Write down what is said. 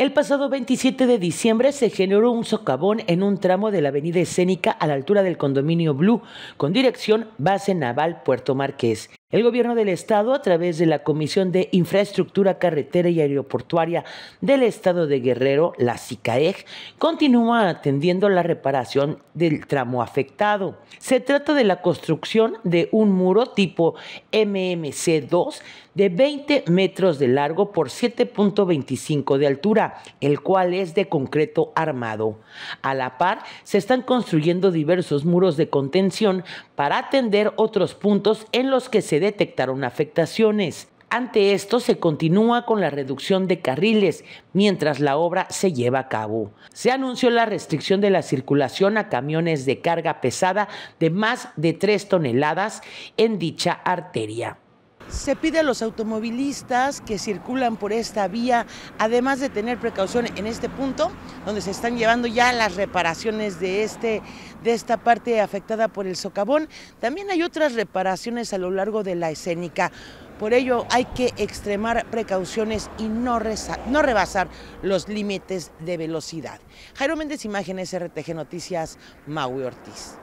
El pasado 27 de diciembre se generó un socavón en un tramo de la avenida escénica a la altura del condominio Blue, con dirección Base Naval Puerto Marqués. El gobierno del estado, a través de la Comisión de Infraestructura Carretera y Aeroportuaria del estado de Guerrero, la CICAEG, continúa atendiendo la reparación del tramo afectado. Se trata de la construcción de un muro tipo MMC2 de 20 metros de largo por 7.25 de altura, el cual es de concreto armado. A la par, se están construyendo diversos muros de contención para atender otros puntos en los que se detectaron afectaciones. Ante esto se continúa con la reducción de carriles mientras la obra se lleva a cabo. Se anunció la restricción de la circulación a camiones de carga pesada de más de 3 toneladas en dicha arteria. Se pide a los automovilistas que circulan por esta vía, además de tener precaución en este punto, donde se están llevando ya las reparaciones de, este, de esta parte afectada por el socavón, también hay otras reparaciones a lo largo de la escénica. Por ello hay que extremar precauciones y no, no rebasar los límites de velocidad. Jairo Méndez, Imágenes, RTG Noticias, Maui Ortiz.